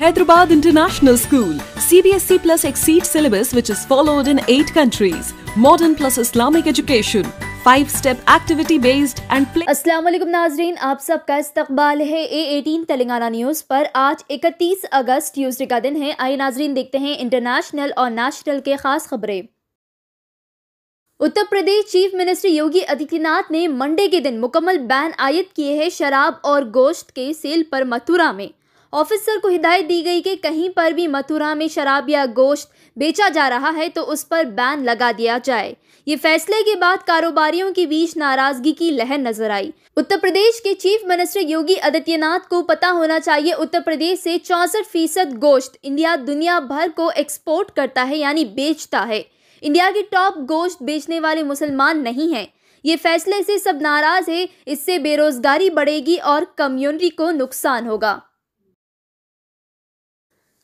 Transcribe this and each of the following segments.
Hyderabad International School, CBSC plus exceed syllabus which is followed in 8 countries. Modern plus Islamic education. Five step activity based and अस्सलाम वालेकुम नाजरीन आप सबका इस्तकबाल है ए एटीन तेलंगाना न्यूज़ पर आज 31 अगस्त ट्यूसडे का दिन है आइए नाजरीन देखते हैं इंटरनेशनल और नेशनल के खास खबरें उत्तर प्रदेश चीफ मिनिस्टर योगी आदित्यनाथ ने मंडे के दिन मुकम्मल बैन आयत किए हैं शराब और गोश्त के सेल पर मथुरा में ऑफिसर को हिदायत दी गई कि कहीं पर भी मथुरा में शराब या गोश्त बेचा जा रहा है तो उस पर बैन लगा दिया जाए ये फैसले के बाद कारोबारियों के बीच नाराजगी की लहर नजर आई उत्तर प्रदेश के चीफ मिनिस्टर योगी आदित्यनाथ को पता होना चाहिए उत्तर प्रदेश से चौसठ फीसद गोश्त इंडिया दुनिया भर को एक्सपोर्ट करता है यानी बेचता है इंडिया के टॉप गोश्त बेचने वाले मुसलमान नहीं हैं ये फैसले से सब नाराज है इससे बेरोजगारी बढ़ेगी और कम्युनिटी को नुकसान होगा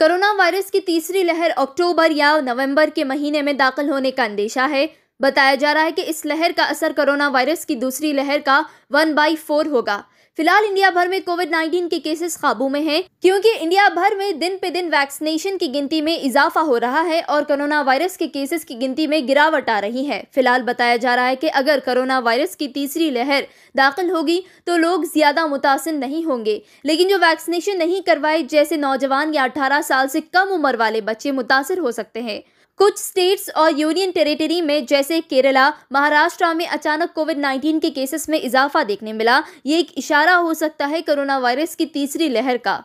कोरोना वायरस की तीसरी लहर अक्टूबर या नवंबर के महीने में दाखिल होने का अंदेशा है बताया जा रहा है कि इस लहर का असर कोरोना वायरस की दूसरी लहर का वन बाई फोर होगा फिलहाल इंडिया भर में कोविड 19 के केसेस काबू में हैं क्योंकि इंडिया भर में दिन पे दिन वैक्सीनेशन की गिनती में इजाफा हो रहा है और कोरोना वायरस के केसेस की गिनती में गिरावट आ रही है फिलहाल बताया जा रहा है कि अगर कोरोना वायरस की तीसरी लहर दाखिल होगी तो लोग ज्यादा मुतासर नहीं होंगे लेकिन जो वैक्सीनेशन नहीं करवाए जैसे नौजवान या अठारह साल से कम उम्र वाले बच्चे मुतासर हो सकते हैं कुछ स्टेट्स और यूनियन टेरिटरी में जैसे केरला महाराष्ट्र में अचानक कोविड 19 के केसेस में इजाफा देखने मिला ये एक इशारा हो सकता है कोरोना वायरस की तीसरी लहर का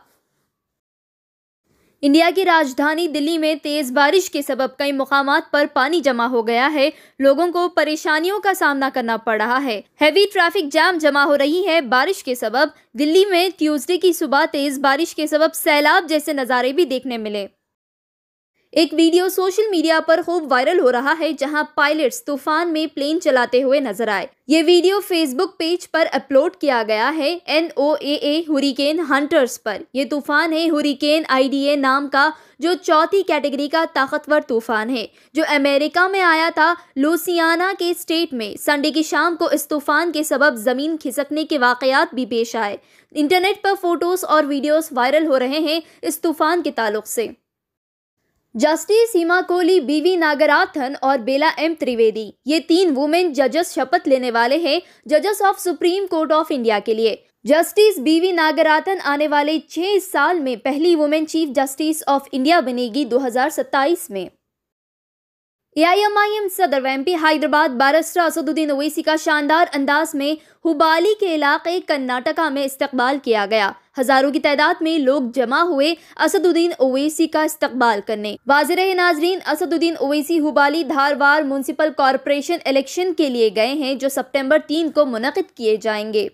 इंडिया की राजधानी दिल्ली में तेज बारिश के सबब कई मुकाम पर पानी जमा हो गया है लोगों को परेशानियों का सामना करना पड़ रहा है हैवी ट्रैफिक जाम जमा हो रही है बारिश के सबब दिल्ली में ट्यूजडे की सुबह तेज बारिश के सबब सैलाब जैसे नज़ारे भी देखने मिले एक वीडियो सोशल मीडिया पर खूब वायरल हो रहा है जहां पायलट्स तूफान में प्लेन चलाते हुए नजर आए ये वीडियो फेसबुक पेज पर अपलोड किया गया है N O A A hurricane hunters पर यह तूफान है हुरिकेन आई नाम का जो चौथी कैटेगरी का ताकतवर तूफान है जो अमेरिका में आया था लुसियाना के स्टेट में संडे की शाम को इस तूफान के सबब जमीन खिसकने के वाकयात भी पेश आए इंटरनेट पर फोटोज और वीडियोस वायरल हो रहे हैं इस तूफान के ताल्लुक से जस्टिस सीमा कोहली बीवी नागराथन और बेला एम त्रिवेदी ये तीन वुमेन जजेस शपथ लेने वाले हैं जजेस of supreme court of India के लिए जस्टिस बीवी नागराथन आने वाले छह साल में पहली women chief justice of India बनेगी 2027 में एआईएमआईएम सदर व एमपी हैदराबाद बारस्टर असदुद्दीन ओवैसी का शानदार अंदाज में हुबाली के इलाके कर्नाटका में इस्तकबाल किया गया हजारों की तादाद में लोग जमा हुए असदुद्दीन ओवैसी का इस्तकबाल करने वाजिर नाजरीन Asaduddin Owaisi Hubli Dharwad municipal corporation election के लिए गए हैं जो सितंबर तीन को मुनद किए जाएंगे